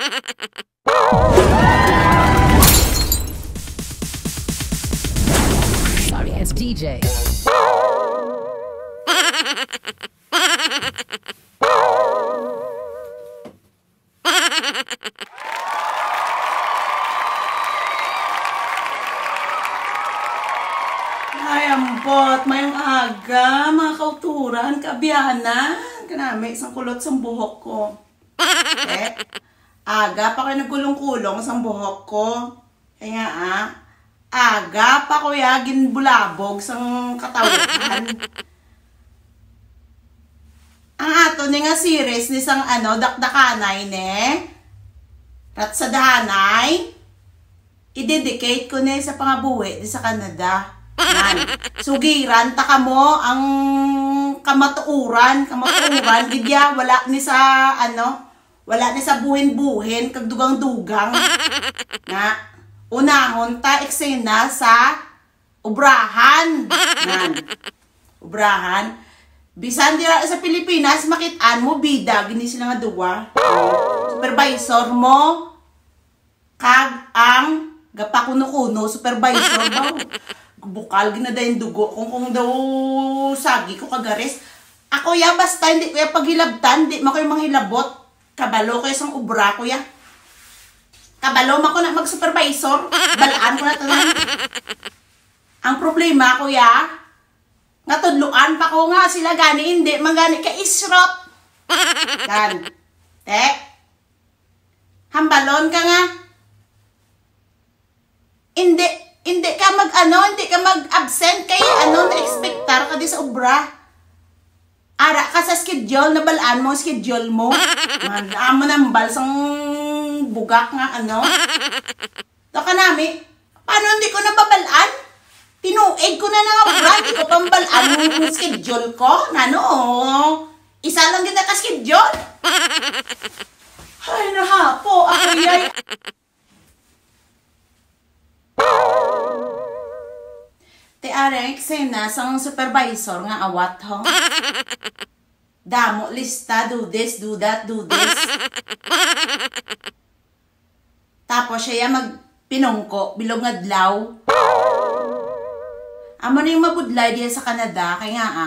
Sorry, it's DJ. mayang aga, mga kauturan, kabiyanan. Kanami, isang kulot sa buhok ko. Eh? Aga pa kayo nagkulong-kulong sa buhok ko. Kaya ah, aga pa ko ya ginbulabog sang katawan. Ang ato ni nga series ni sang ano, dakdakanay ne. Rat sa dahanay. I-dedicate ko ni sa pangabuhi ni sa Canada. Man, sugiran ta ka mo ang kamatuuran, kamatuuran, gidya, wala ni sa ano, wala ni sa buhin-buhin, kag dugang-dugang. na, unahon ta eksena sa ubrahan. Nan. Ubrahan. Bisan dira sa Pilipinas, makit-an mo bida, gini sila nga duwa. Supervisor mo, kag ang gapakuno-kuno, supervisor mo. Bukal, ginadayin dugo. Kung kung daw sagi ko kagaris ako ya, basta hindi ko ya paghilabtan, hindi mo kayo manghilabot. Kabalo ko isang ubra ko ya. Kabalo man ko na mag-supervisor. Balaan ko na tanan. Ang problema ko ya, natudluan pa ko nga sila gani hindi magani ka isrop. Gan. Eh. Hambalon ka nga. Hindi, hindi ka mag ano, hindi ka mag absent kay ano na expectar ka di sa ubra. Ara ka sa schedule, na balaan mo schedule mo. Mandaan mo ng balsang bugak nga ano. Taka nami, paano hindi ko nababalaan? Tinuig ko na na nga, hindi ko pambalaan yung schedule ko. Nano, oh. isa lang kita ka schedule. Ay, nahapo, ako yay. ari eksena sang supervisor nga awat ho. Damo lista, do this, do that, do this. Tapos siya magpinongko, bilog nga dlaw. Amo na yung mabudlay diya sa Canada, kaya nga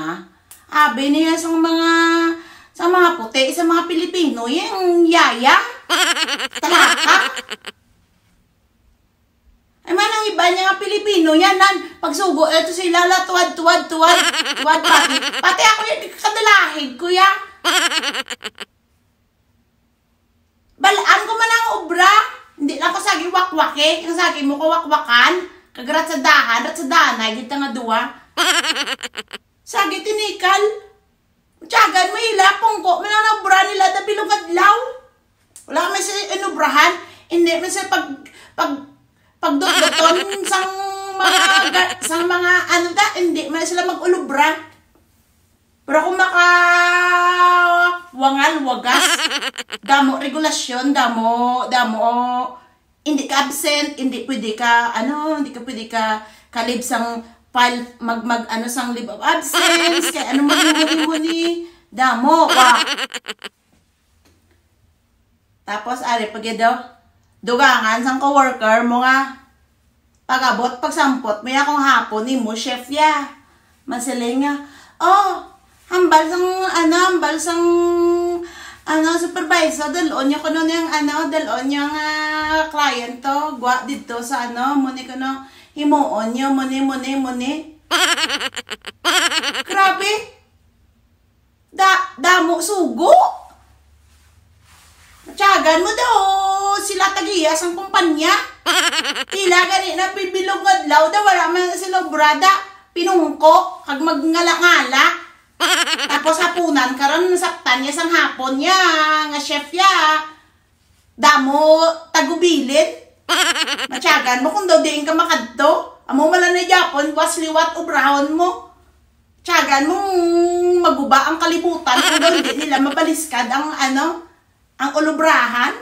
ah, abi niya sa mga, sa mga puti, sa mga Pilipino, yung yaya, talaka. Ay man ang iba niya nga Pilipino, yan nan, pagsubo, eto si Lala, tuwad, tuwad, tuwad, tuwad, pati. Pati ako yung kadalahig, kuya. Balaan ko man ang obra. Hindi lang ko sagi wakwake, ang sagi mo ko wakwakan. Kagrat sa dahan, at sa danay, kita nga duwa. Sagi tinikal. Tiyagan mo ila, pungko, mananobra nila, dabilong adlaw. Wala kami sa inubrahan. Hindi, sa pag, pag, pag pagdugdugon sang mga sang mga ano ta, hindi man sila magulubra. Pero kung maka wangal wagas, damo regulasyon, damo damo hindi ka absent, hindi pwede ka ano, hindi ka pwede ka kalib sang pal mag mag ano sang leave of absence kay ano maghuhuni ni damo wa Tapos, ari, pag daw, dugangan sang coworker mo nga pagabot pagsampot may akong hapon ni mo chef ya masiling nga oh hambal sang ano hambal sang ano supervisor dalon niya kuno yung ano dalon yung uh, client to gwa dito sa ano mo ni kuno himuon niyo muni muni muni grabe da damo sugo Tiyagan mo daw, sila tagiyas ang kumpanya. Tila gani na pibilog adlaw daw, wala man sila brada. Pinungko, kag magngalangala. Tapos hapunan, karon nasaktan niya sang hapon niya, nga chef niya. Damo, tagubilin. Matyagan mo kung daw diin ka makadto. Amo mala na Japon, was liwat ubrahon mo. Tyagan mo mm, maguba ang kalibutan kung daw nila mabaliskad ang ano, ang ulubrahan?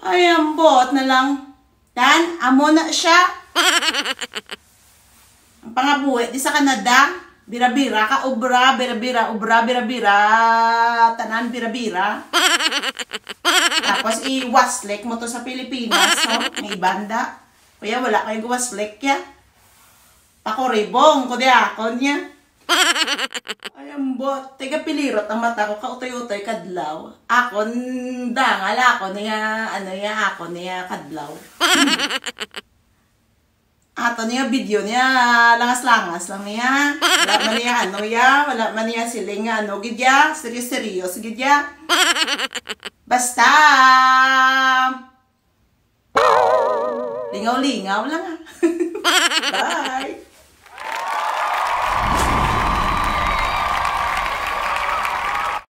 Ay, ang bot na lang. Dan, amo na siya. Ang pangabuhi, di sa Canada, bira-bira ka, ubra, bira-bira, ubra, bira-bira, tanan, bira-bira. Tapos i-waslek mo to sa Pilipinas, no? May banda. Kuya, wala kayo gwaslek, ya. Pakuribong, kuya, ako niya. Ayam bot, tega pilirot ang mata ko, kautoy-utoy kadlaw. Ako, nda, ngala ako niya, ano niya, ako niya kadlaw. Hmm. Ato niya video niya, langas-langas lang niya. Wala man niya ano ya, wala man niya siling ano gidya, serious-serious gidya. Basta, lingaw-lingaw lang ha. Ah. Bye!